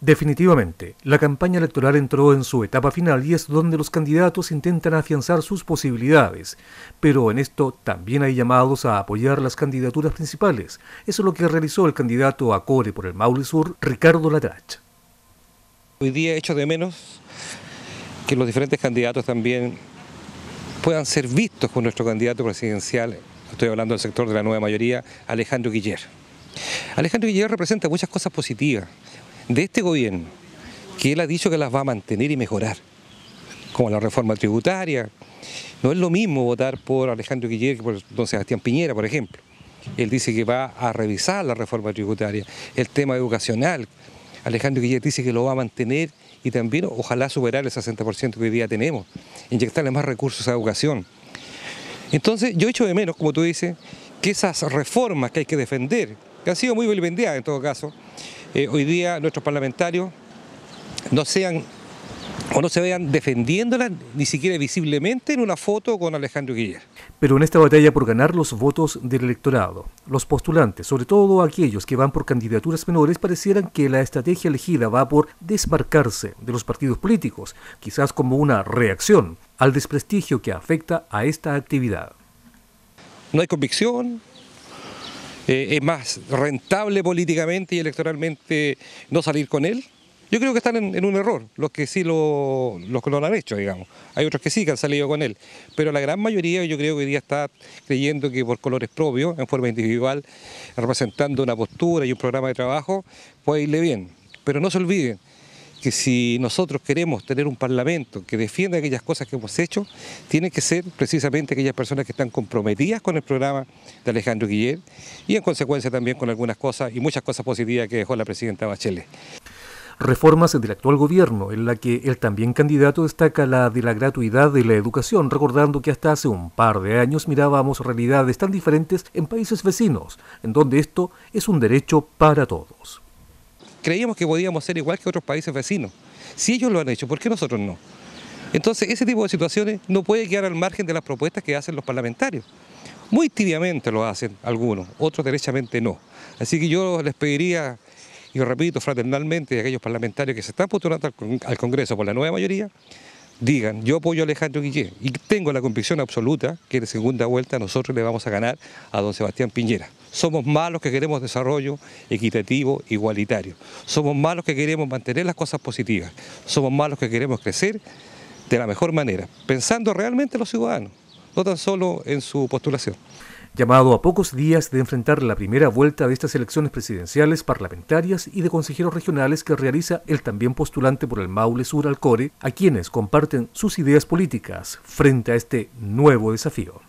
Definitivamente, la campaña electoral entró en su etapa final y es donde los candidatos intentan afianzar sus posibilidades, pero en esto también hay llamados a apoyar las candidaturas principales. Eso es lo que realizó el candidato a Core por el Maule Sur, Ricardo Latrach. Hoy día hecho de menos que los diferentes candidatos también puedan ser vistos con nuestro candidato presidencial, estoy hablando del sector de la nueva mayoría, Alejandro Guiller. Alejandro Guiller representa muchas cosas positivas de este gobierno, que él ha dicho que las va a mantener y mejorar, como la reforma tributaria. No es lo mismo votar por Alejandro Guillermo que por don Sebastián Piñera, por ejemplo. Él dice que va a revisar la reforma tributaria, el tema educacional. Alejandro Guillermo dice que lo va a mantener y también ojalá superar el 60% que hoy día tenemos, inyectarle más recursos a educación. Entonces yo echo de menos, como tú dices, que esas reformas que hay que defender, han sido muy vilipendiadas en todo caso, eh, hoy día nuestros parlamentarios no sean o no se vean defendiéndola ni siquiera visiblemente en una foto con Alejandro Guillermo. Pero en esta batalla por ganar los votos del electorado, los postulantes, sobre todo aquellos que van por candidaturas menores, parecieran que la estrategia elegida va por desmarcarse de los partidos políticos, quizás como una reacción al desprestigio que afecta a esta actividad. No hay convicción, eh, es más rentable políticamente y electoralmente no salir con él? Yo creo que están en, un error, los que sí lo, los que lo han hecho, digamos. Hay otros que sí que han salido con él, pero la gran mayoría yo creo que hoy día está creyendo que por colores propios, en forma individual, representando una postura y un programa de trabajo, puede irle bien. Pero no se olviden que si nosotros queremos tener un Parlamento que defienda aquellas cosas que hemos hecho, tienen que ser precisamente aquellas personas que están comprometidas con el programa de Alejandro Guillén y en consecuencia también con algunas cosas y muchas cosas positivas que dejó la presidenta Bachelet reformas del actual gobierno, en la que el también candidato destaca la de la gratuidad de la educación, recordando que hasta hace un par de años mirábamos realidades tan diferentes en países vecinos, en donde esto es un derecho para todos creíamos que podíamos ser igual que otros países vecinos. Si ellos lo han hecho, ¿por qué nosotros no? Entonces, ese tipo de situaciones no puede quedar al margen de las propuestas que hacen los parlamentarios. Muy tibiamente lo hacen algunos, otros derechamente no. Así que yo les pediría, y repito fraternalmente, a aquellos parlamentarios que se están postulando al Congreso por la nueva mayoría, digan, yo apoyo a Alejandro Guillén y tengo la convicción absoluta que en segunda vuelta nosotros le vamos a ganar a don Sebastián Piñera. Somos malos que queremos desarrollo equitativo, igualitario. Somos malos que queremos mantener las cosas positivas. Somos malos que queremos crecer de la mejor manera, pensando realmente en los ciudadanos tan solo en su postulación. Llamado a pocos días de enfrentar la primera vuelta de estas elecciones presidenciales, parlamentarias y de consejeros regionales que realiza el también postulante por el Maule Sur Alcore, a quienes comparten sus ideas políticas frente a este nuevo desafío.